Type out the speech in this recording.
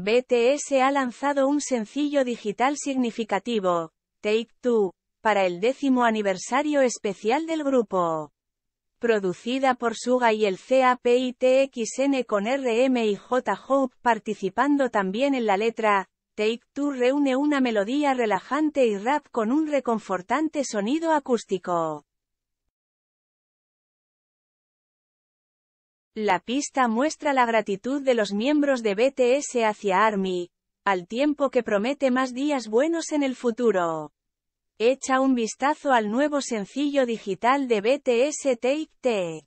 BTS ha lanzado un sencillo digital significativo, Take Two, para el décimo aniversario especial del grupo. Producida por Suga y el CAPITXN con RM y J. Hope participando también en la letra, Take Two reúne una melodía relajante y rap con un reconfortante sonido acústico. La pista muestra la gratitud de los miembros de BTS hacia ARMY, al tiempo que promete más días buenos en el futuro. Echa un vistazo al nuevo sencillo digital de BTS Take